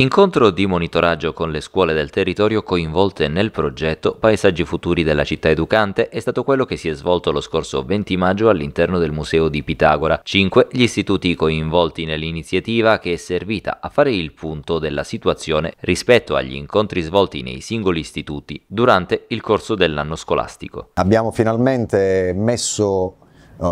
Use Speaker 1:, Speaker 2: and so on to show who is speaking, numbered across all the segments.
Speaker 1: Incontro di monitoraggio con le scuole del territorio coinvolte nel progetto Paesaggi futuri della città educante è stato quello che si è svolto lo scorso 20 maggio all'interno del Museo di Pitagora. 5. Gli istituti coinvolti nell'iniziativa che è servita a fare il punto della situazione rispetto agli incontri svolti nei singoli istituti durante il corso dell'anno scolastico.
Speaker 2: Abbiamo finalmente messo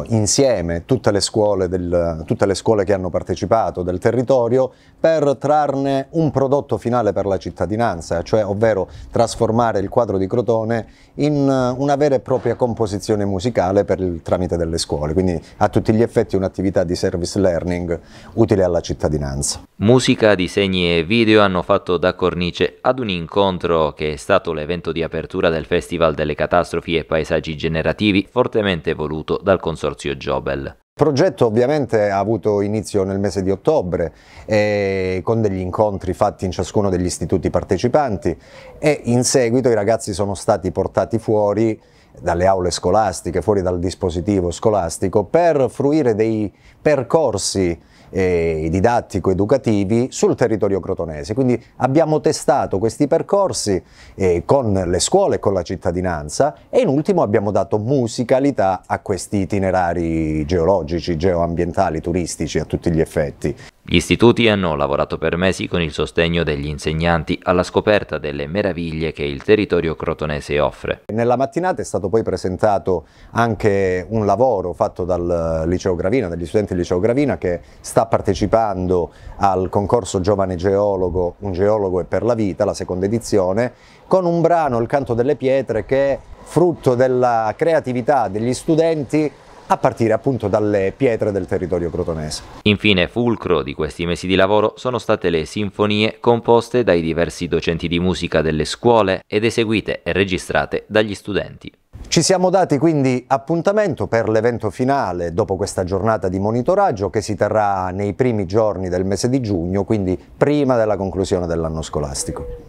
Speaker 2: insieme tutte le, del, tutte le, scuole che hanno partecipato del territorio per trarne un prodotto finale per la cittadinanza, cioè ovvero trasformare il quadro di Crotone in eh, una vera e propria composizione musicale per il tramite delle scuole, quindi a tutti gli effetti un'attività di service learning utile alla cittadinanza.
Speaker 1: Musica, disegni e video hanno fatto da cornice ad un incontro che è stato l'evento di apertura del Festival delle Catastrofi e Paesaggi Generativi fortemente voluto dal Consiglio consorzio Jobel. Il
Speaker 2: progetto ovviamente ha avuto inizio nel mese di ottobre eh, con degli incontri fatti in ciascuno degli istituti partecipanti e in seguito i ragazzi sono stati portati fuori dalle aule scolastiche, fuori dal dispositivo scolastico, per fruire dei percorsi eh, didattico-educativi sul territorio crotonese. Quindi abbiamo testato questi percorsi eh, con le scuole e con la cittadinanza e in ultimo abbiamo dato musicalità a questi itinerari geologici, geoambientali, turistici a tutti gli effetti.
Speaker 1: Gli istituti hanno lavorato per mesi con il sostegno degli insegnanti alla scoperta delle meraviglie che il territorio crotonese offre.
Speaker 2: Nella mattinata è stato poi presentato anche un lavoro fatto dal Liceo Gravina, dagli studenti del Liceo Gravina che sta partecipando al concorso Giovane Geologo, un geologo e per la vita, la seconda edizione, con un brano, Il canto delle pietre, che frutto della creatività degli studenti a partire appunto dalle pietre del territorio crotonese.
Speaker 1: Infine, fulcro di questi mesi di lavoro sono state le sinfonie composte dai diversi docenti di musica delle scuole ed eseguite e registrate dagli studenti.
Speaker 2: Ci siamo dati quindi appuntamento per l'evento finale dopo questa giornata di monitoraggio che si terrà nei primi giorni del mese di giugno, quindi prima della conclusione dell'anno scolastico.